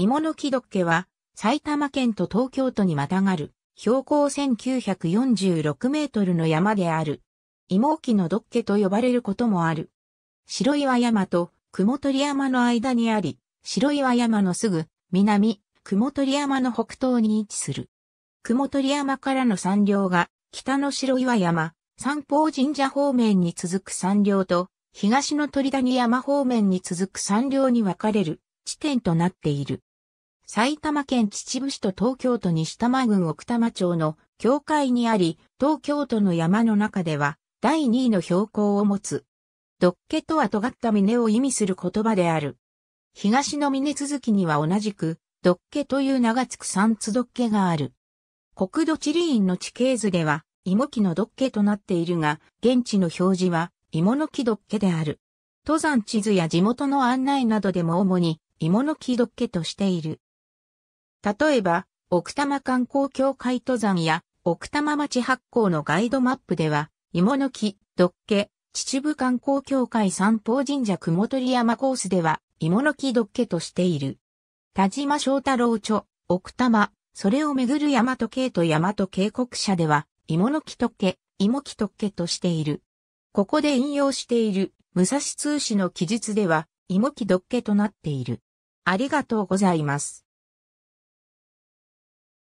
芋の木どっけは、埼玉県と東京都にまたがる、標高1946メートルの山である。芋置のどっけと呼ばれることもある。白岩山と雲取山の間にあり、白岩山のすぐ南、雲取山の北東に位置する。雲取山からの山稜が、北の白岩山、三方神社方面に続く山稜と、東の鳥谷山方面に続く山稜に分かれる地点となっている。埼玉県秩父市と東京都西多摩郡奥多摩町の境界にあり、東京都の山の中では第2位の標高を持つ。ドッケとは尖った峰を意味する言葉である。東の峰続きには同じく、ドッケという名が付く三つドッケがある。国土地理院の地形図では、芋木のドッケとなっているが、現地の表示は、芋の木ドッケである。登山地図や地元の案内などでも主に、芋の木ドッケとしている。例えば、奥多摩観光協会登山や、奥多摩町発行のガイドマップでは、芋の木、ドッケ、秩父観光協会三宝神社雲取山コースでは、芋の木ドッケとしている。田島翔太郎著、奥多摩、それをめぐる大和系と大和渓谷社では、芋の木とっ芋木とっとしている。ここで引用している、武蔵通史の記述では、芋木どっとなっている。ありがとうございます。